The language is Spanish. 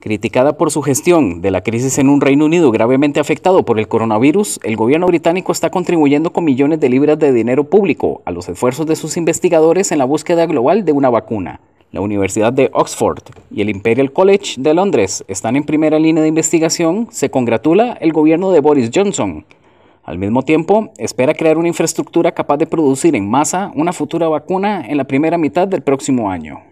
Criticada por su gestión de la crisis en un Reino Unido gravemente afectado por el coronavirus, el gobierno británico está contribuyendo con millones de libras de dinero público a los esfuerzos de sus investigadores en la búsqueda global de una vacuna. La Universidad de Oxford y el Imperial College de Londres están en primera línea de investigación, se congratula el gobierno de Boris Johnson. Al mismo tiempo, espera crear una infraestructura capaz de producir en masa una futura vacuna en la primera mitad del próximo año.